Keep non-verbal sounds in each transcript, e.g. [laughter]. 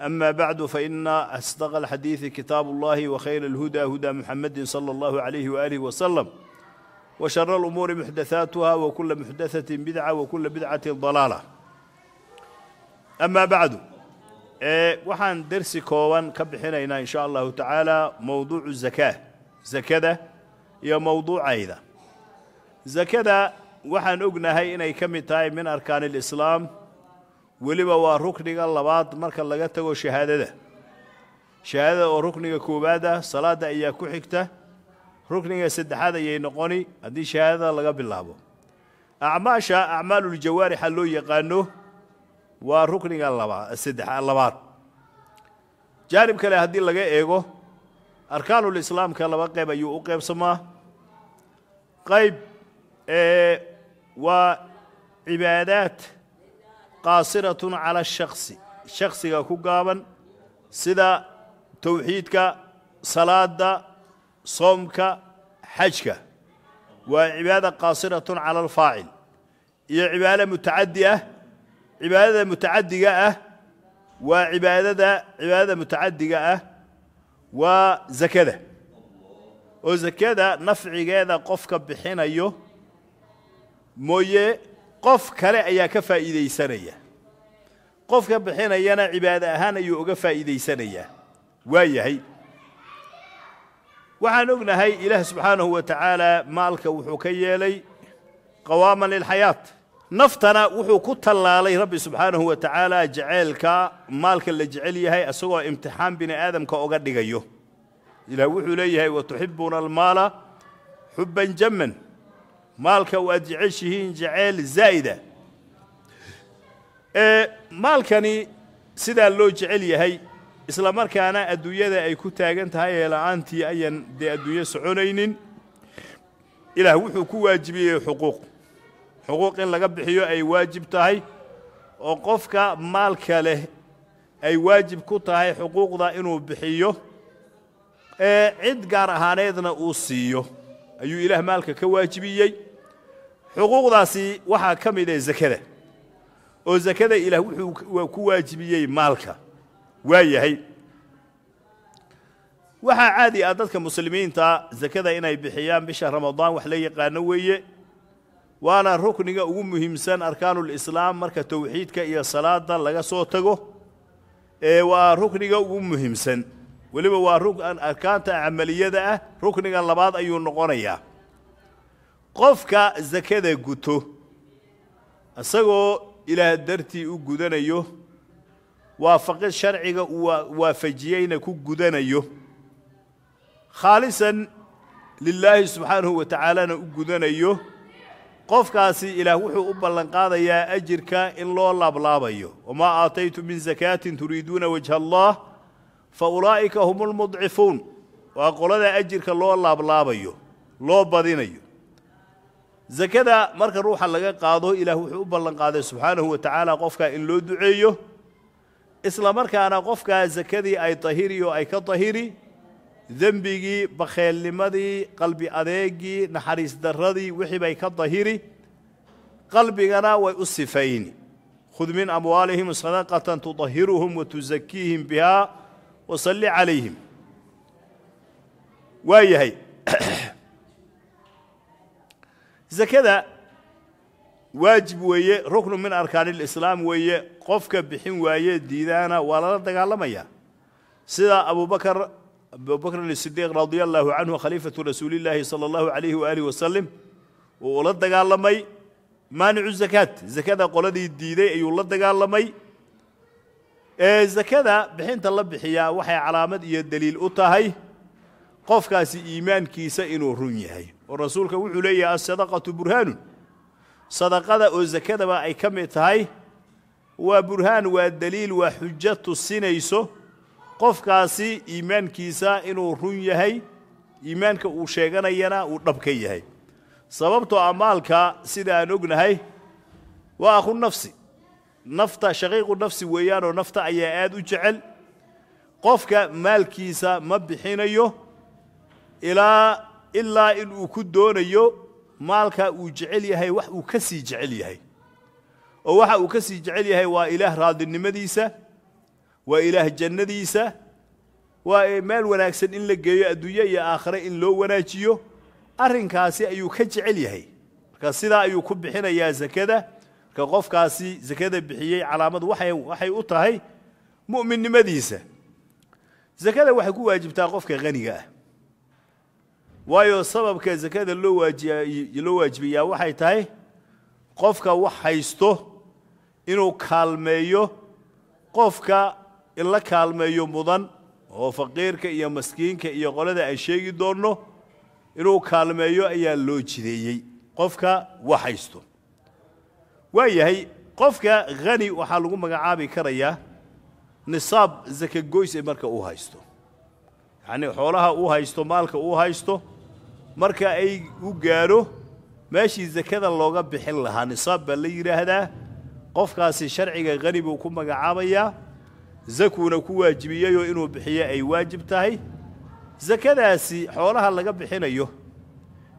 أما بعد فإن أصدق الحديث كتاب الله وخير الهدى هدى محمد صلى الله عليه وآله وسلم وشر الأمور محدثاتها وكل محدثة بدعة وكل بدعة ضلالة أما بعد إيه، وحن درس كوان كبحنا إن شاء الله تعالى موضوع الزكاة زكاة يا موضوع أيضا زكاة وحن أقنها إن كم من أركان الإسلام weliba waa rukniga labaad marka laga tago shahaadada shahaadada oo rukniga koowaada ah salaadda ayaa ku xigta rukniga saddexaad ayay noqoni haddii shahaadada laga bilaabo acmaasha acmaaluljawaarixa loo yaqaano waa rukniga labaad jaanib kale haddii laga eego arkaanulislaamka laba qeyb ayuu u qeybsamaa qayb waa cibaadaad qaasiratun cala shaksi shaksiga ku gaaban sida towxiidka salaada soomka xajka waa cibaada qaasiratun cala alfaacil iyo cibaada mutacadi ah cibaadada mutacaddiga ah waa ibaadada cibaadada mutacadiga ah waa zakada oo zakada nafcigeeda qofka bixinayo mooye qof kale ayaa ka faa'iidaysanaya qofka bixinayana cibaado ahaan ayuu uga faa'iidaysanayaa waayahay yahay waxaan ognahay ilaah subxaanahu wa tacaalaa maalka wuxuu ka yeelay qawaaman lilxayaat naftana wuxuu ku tallaalay rabbi subxaanahu wa tacaalaa jaceylka maalka la jecel yahay isagoo imtixaan bini aadamka oga dhigayo ilaah wuxuu leeyahay wa almaala xubban jamman maalka waad jeceshihiin jacayl zaa'ida maalkani sidaa loo jecel yahay isla markaana adduunyada ay ku taagan tahay ee la'aantii ayaan dee adduunyo soconaynin ilaah wuxuu ku waajibiyey xuquuq xuquuq in laga bixiyo ay waajib tahay oo qofka maalka leh ay waajib ku tahay xuquuqda inuu bixiyo ee cid gaar ahaaneedna uu siiyo ayuu ilaah maalka ka waajibiyey xuquuqdaasi waxaa ka mid ee eh zakada oo zakada ilaah wuxuu ku waajibiyey maalka waa yahay waxaa caadi ah dadka muslimiinta sekada inay bixiyaan bisha ramadaan wax la yaqaano weeye waana rukniga ugu muhiimsan arkaanulislaam marka towxiidka iyo salaada laga soo tago ee waa rukniga ugu muhiimsan weliba waa arkaanta camaliyada ah rukniga labaad ayuu noqonayaa qofka zakada guto isagoo ilaah dartii u gudanayo waafaqid sharciga uu waafajiyeyna ku gudanayo khaalisan lilaahi subxaanahu wa tacaalana u gudanayo qofkaasi ilaah wuxuu u ballanqaadayaa ajirka in loo laablaabayo wamaa aataytu min sakaatin turiiduuna wajha allah fa ulaa'ika hum lmudcifuun waa qolada ajirka loo laablaabayo loo badinayo sakada marka ruuxa laga qaado ilaah wuxuu u ballan qaaday subxaanahu wa tacaala qofkaa in loo duceeyo isla markaana qofkaa sakadii ay tahiri oo ay ka tahiri dembigii bakheelnimadii qalbi adeegii naxariis darradii wixii bay ka tahiri qalbigana way u sifayn khud min amwaalihim sadaqatan tuطahiruhum wa tusakiihim bihaa wasalli calayhim waa yahay zakada waajib weeye ruknu min arkaan ilislaam weeye qofka bixin waaye diidaana waa lala dagaalamaya sida abubakr abubakrin isidiiq radia allaahu canhu khaliifatu rasuulillaahi sala allahu calayhi waaalihi wasalim uu ula dagaalamay maanicu zakaad zakada qoladii diiday ayuu la dagaalamay ee zakada bixinta la bixiya waxay calaamad iyo deliil u tahay qofkaasi iimaankiisa inuu run yahay oo rasuulka wuxuu leeyahay asadaqatu burhaanun sadaqada oo sakadaba ay ka mid tahay waa burhaan waa daliil waa xujo tusinayso qofkaasi iimaankiisa inuu run yahay iimaanka uu sheeganayana uu dhab ka yahay sababtoo amaalka ah sida aan ognahay waa akhu nafsi nafta shaqiiqu nafsi weeyaanoo nafta ayaa aad u jecel qofka maalkiisa ma bixinayo ilaa ilaa inuu ku doonayo maalkaa uu jecel yahay wax uu ka sii jecel yahay oo waxa uu ka sii jecel yahay waa ilaah raadinimadiisa waa ilaah jannadiisa waa meel wanaagsan in la geeyo adduunye iyo aakhare in loo wanaajiyo arrinkaasi ayuu ka jecel yahay marka sidaa ayuu ku bixinayaa zakada marka qofkaasi sakada bixiyey calaamad waxay u tahay mu'minnimadiisa sakada waxay ku waajibtaa qofka haniga ah waayo sababka sakada loo waaloo waajibayaa waxay tahay qofka wax haysto inuu kaalmeeyo qofka inla kaalmeeyo mudan oo faqiirka iyo maskiinka iyo qolada ay sheegi doonno inuu kaalmeeyo ayaa loo jideeyey qofka wax haysto waayahay qofka hani waxaa lagu magacaabi karayaa nisaab sake goys ee marka uu haysto yacnii xoolaha uu haysto maalka uu haysto marka ay u gaadho meeshii sakada looga bixin lahaa nisaab baa la yidhaahdaa qofkaasi sharciga qani buu ku magacaabayaa sakuuna ku waajibiyeyoo inuu bixiyo ay waajib tahay sakadaasi xoolaha laga bixinayo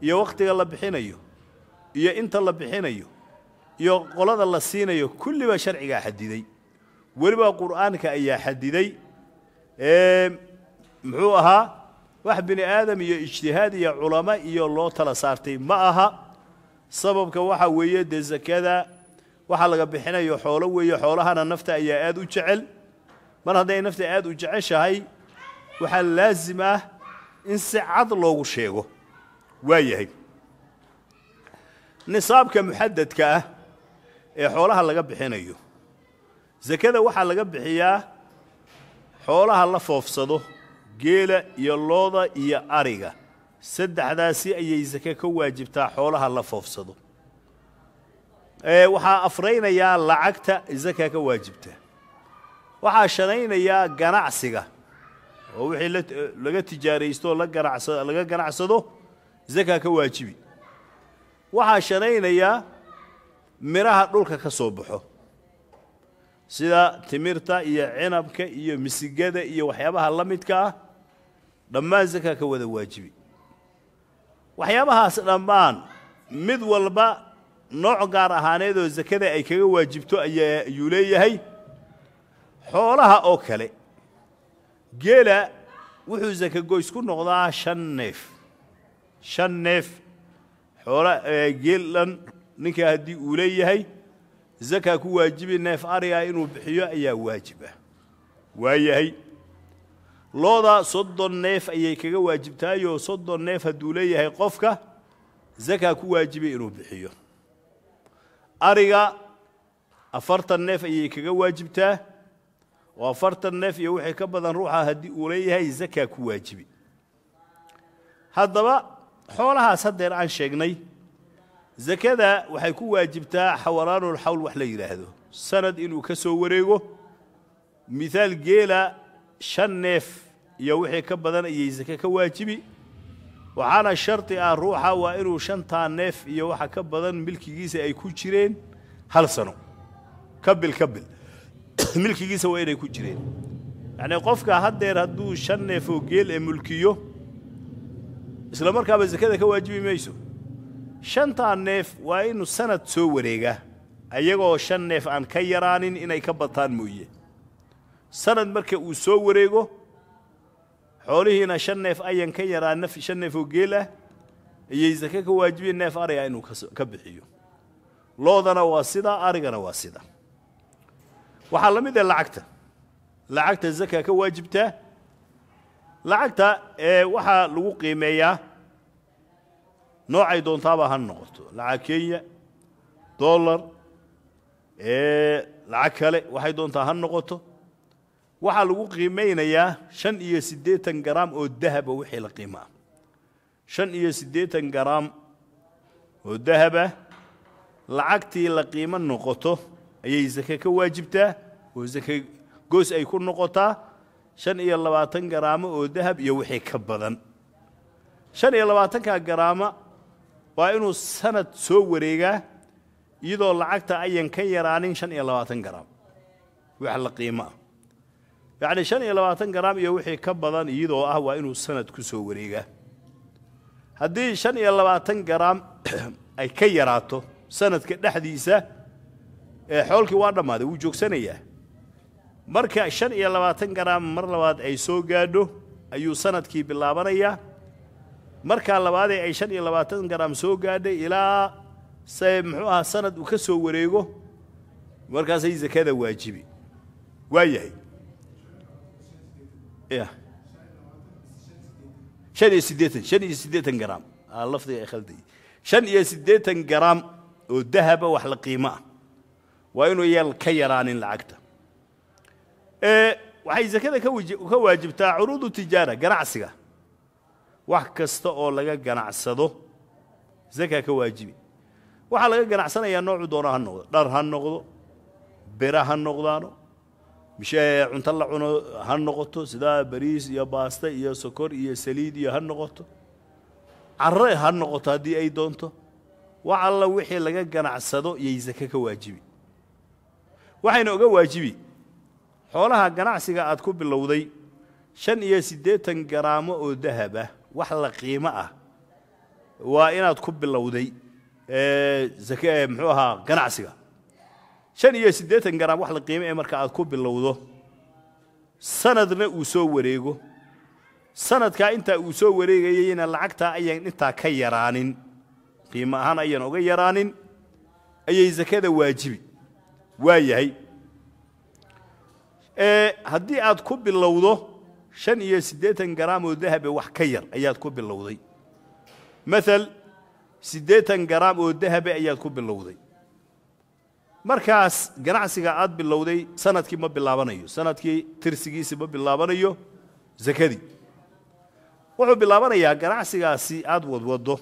iyo wakhtiga la bixinayo iyo inta la bixinayo iyo qolada la siinayo kulliba sharcigaa xadiday weliba qur'aanka ayaa xadiday muxuu ahaa wax bini aadam iyo ijtihaad iyo culamo iyo loo tala saartay ma aha sababka waxa weeye dee sakada waxaa laga bixinayo xoolo weeye xoolahana nafta ayaa aada u jecel mar hadday nafta aad u jeceshahay waxaa laasim ah in si cad loogu sheego waa yahay nisaabka muxadadka ah ee xoolaha laga bixinayo sakada waxaa laga bixiyaa xoolaha la foofsado geela iyo looda iyo ariga saddexdaasi ayay sake ka waajibtaa xoolaha la foofsado waxaa afraynayaa lacagta zakaa ka waajibta waxaa shanaynayaa ganacsiga oo wixii laga tijaaraystooo laga ganacsado zakaa ka waajibi waxaa shanaynayaa miraha dhulka ka soo baxo sida timirta iyo cinabka iyo misigada iyo waxyaabaha la midka ah dhammaan zakaa ka wada waajibi waxyaabahaas dhammaan mid walba nooc gaar ahaaneedoo sakada ay kaga waajibto ayuu leeyahay xoolaha oo kale geela wuxuu goys ku noqdaa shan neef shan neef xoolo eh, geelan ninkaa haddii uu leeyahay zakaa ku waajibi neef ariga inuu bixiyo ayaa waajiba waayahay looda soddon neef ayay kaga waajibtaayoo soddon neef hadduu leeyahay qofka zakaa ku waajibi inuu bixiyo ariga afartan neef ayay kaga waajibtaa oo afartan neef iyo wixii ka badan ruuxa haddii uu leeyahay zakaa ku waajibi haddaba xoolahaas haddeer aan sheegnay sakada waxay ku waajibtaa xawaraanulxawl wax la yidhaahdo sanad inuu ka soo wareego mihaal geela shan neef iyo wixii ka badan ayay sake ka waajibi waxaana shardi ah ruuxa waa inuu shantaa neef iyo waxa ka badan milkigiisa ay ku jireen hal sano kabil kabil [coughs] milkigiisa waa inay ku jireen yacnii qofka haddeer hadduu shan neef oo geel ee mulkiyo isla markaaba sakada ka waajibi mayso shantaa neef waa inu sanad soo wareega ayagoo shan neef aan ka yaraanin inay ka bataan mooye sanad marka uu soo wareego xoolihiina shan neef ayan ka yaraa shan neef oo geel ah ayay sake ka waajibiyeen neef ariga ah inuu ka bixiyo loodana waa sidaa arigana waa sida waxaa la mid ah lacagta lacagta zaka ka waajibtaa lacagta ee eh, waxaa lagu qiimeeyaa noocay doontaaba ha noqoto lacag kenya dollar lacag kale waxay doontaa ha noqoto waxaa lagu qiimaynayaa shan iyo siddeetan garaam oo dahaba wixii la qiimaa shan iyo siddeetan garaam oo dahaba ah, lacagtii la qiimo noqoto ayay sake ka waajibtaa oo sake goos ay ku noqotaa shan iyo labaatan garaamo oo dahab iyo wixii ka badan shan iyo labaatankaa garaama waa inuu sanad soo wareegaa iyadoo lacagta ayan ka yaraanin shan iyo labaatan garaam wax la qiimo ah yacnii shan iyo labaatan garaam iyo wixii ka badan iyadoo ah waa inuu sanad ku soo wareegaa haddii shan iyo labaatan garaam [clears throat] ay ka yaraato sanadka dhexdiisa ee xoolkii waa dhammaaday wuu joogsanayaa marka shan iyo labaatan garaam mar labaad ay soo gaadho ayuu sanadkii bilaabanayaa markaa labaadee ay shan iyo labaatan garaam soo gaadhay ilaa se muxuu ahaa sanad uu ka soo wareego markaasay sakada waajibi waa yahay han iyo sideetan han iyo sideetan garaam lafdiga khalday shan iyo siddeetan garaam oo dahaba wax la qiimo ah waa inuu yeel ka yaraanin lacagta waxay sakada ka waajibtaa curuudu tijaara ganacsiga wax kasta oo laga ganacsado zaka ka waajibi waxaa laga ganacsanayaa noocu doono ha noqdo dhar ha noqdo bira ha noqdaano cunto la cuno ha noqoto sidaa bariis iyo baasta iyo sokor iyo saliid iyo ha noqoto carre ha noqoto haddii ay doonto wax alla wixii laga ganacsado yay sake ka waajibi waxayna oga waajibi xoolaha ganacsiga aad ku bilowday shan iyo siddeetan garaamo oo dahab ah wax la qiimo ah waa inaad ku bilowday muxuu ahaa ganacsiga shan iyo siddeetan garaam wax la qiimo ee marka aad ku bilowdo sanadna uu soo wareego sanadkaa intaa uu soo wareegayayna lacagtaa ayaan intaa ka yaraanin qiimo ahaan ayaan oga yaraanin ayay zakada waajibi waa yahay haddii aad ku bilowdo shan iyo siddeetan garaam oo dahabe wax ka yar ayaad ku bilowday maal siddeetan garaam oo dahabe ayaad ku bilowday markaas ganacsiga aad bilowday sanadkii ma bilaabanayo sanadkii tirsigiisi ma bilaabanayo sakadii wuxuu bilaabanayaa ganacsigaasi aad wadwado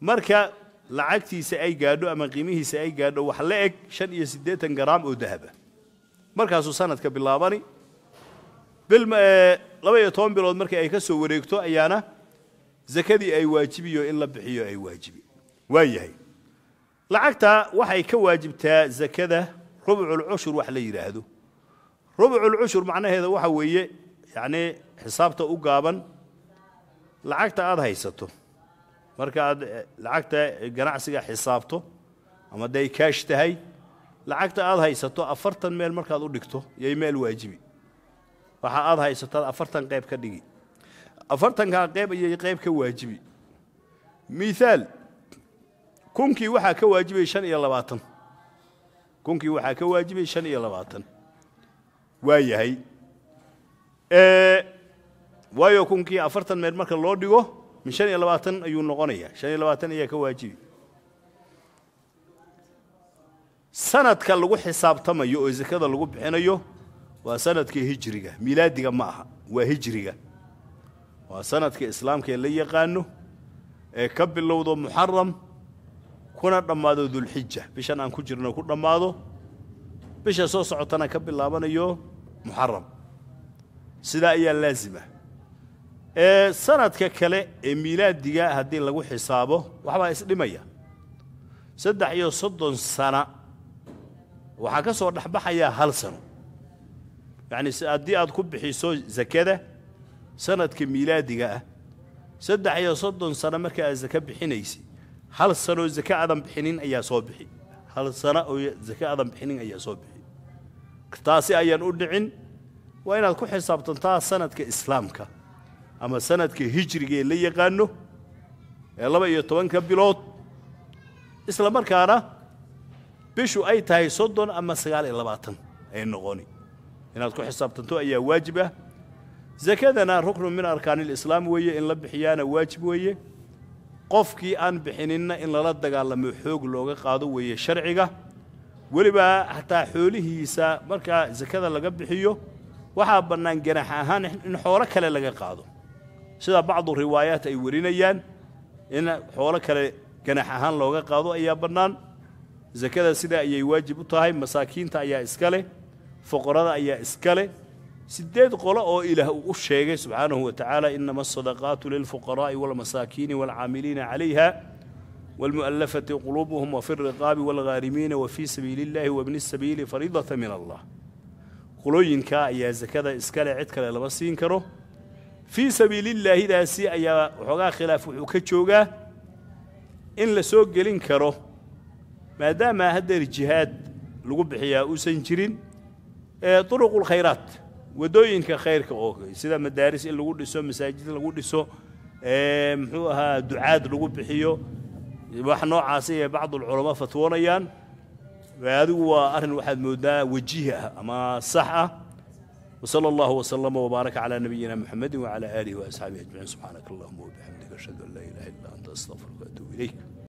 marka lacagtiisa ay gaadho ama qiimihiisa ay gaadho wax la eg shan iyo siddeetan garaam oo dahaba markaasuu sanadka bilaabani Eh, laba iyo toban bilood marka ay ka soo wareegto ayaana zakadii ay waajibiyo in la bixiyo ay waajibi waa lacagta waxay ka waajibtaa sakada rubculcushur wax la yidhaahdo rubculcushur macnaheeda waxa weeye yacnii xisaabta u gaaban lacagta aad haysato marka aad eh, lacagta ganacsiga xisaabto ama day kaash tahay lacagta aad haysato afartan meel markaad u dhigto yay meel waajibi waxa aad haysataa afartan qayb ka dhigi afartankaa qayb ayay qayb ka waajibi miaal kunkii waxaa ka waajibay han iyo labaatan kunkii waxaa ka waajibay shan iyo labaatan waa yahay waayo kunkii afartan meel marka loo dhigo min shan iyo labaatan ayuu noqonayaa shan iyo labaatan ayaa ka waajibi sanadka lagu xisaabtamayo oo sakada lagu bixinayo waa sanadkii hijriga miilaadiga ma aha waa hijriga waa sanadka islaamka ee la yaqaano ee ka bilowdo muxaram kuna dhammaado dulxija bishan aan ku jirno ku dhammaado bisha soo socotana ka bilaabanayo muxaram sidaa ayaa laasima ee sanadka kale ee miilaadiga haddii lagu xisaabo waxbaa isdhimaya saddex iyo soddon sana waxaa ka soo dhexbaxayaa hal sano yacni haddii aad ku bixiso zakada sanadka miilaadiga ah saddex iyo soddon sano marka aad sake bixinaysa hal sanoo sake adan bixinin ayaa soo bixi hal sana oo sake adan bixinin ayaa soo bixi taasi ayaan u dhicin waa inaad ku xisaabtantaa sanadka islaamka ama sanadka hijriga ee la yaqaano ee laba iyo tobanka bilood isla markaana bishu ay tahay soddon ama sagaal iyo labaatan ay noqoni inaad ku xisaabtanto ayaa waajib ah sakadana ruknu min arkaani lislaam weeye in la bixiyaana waajib weeye qofkii aan bixininna in lala dagaalamo xoog looga qaado weeye sharciga weliba hataa xoolihiisa markaa sakada laga bixiyo waxaa bannaan ganax ahaan in xoolo kale laga qaado sida bacdu riwaayaat ay werinayaan in xoolo kale ganax ahaan looga qaado ayaa bannaan zakada sidaa ayay waajib u tahay masaakiinta ayaa iska leh فقراء يا إسكالي سيدد قوله او اله او سبحانه وتعالى انما الصدقات للفقراء والمساكين والعاملين عليها والمؤلفه قلوبهم وفي الرقاب والغارمين وفي سبيل الله وابن السبيل فريضه من الله قلوينكا ايا يا اسكله إسكالي كلا لبا سين كرو في سبيل الله اذا سي ايا وغا خلاف و ان لا سوغلين ما دام هذا الجهاد لو بخيا او uruqulkhayraat wadooyinka khayrka oo sida madaaris in lagu dhiso masaajid lagu dhiso muxuu ahaa ducaad lagu bixiyo wax noocaasi ay bacdulculamaa fatwoonayaan adigu waa arrin waxaad moodaa wajihi ah ama sax ah وصلى الله وسلم وبارك على نبينا محمد وعلى آله وأصحابه أجمعين سبحانك اللهم وبحمدك أشهد أن لا إله إلا أنت أستغفرك وأتوب إليك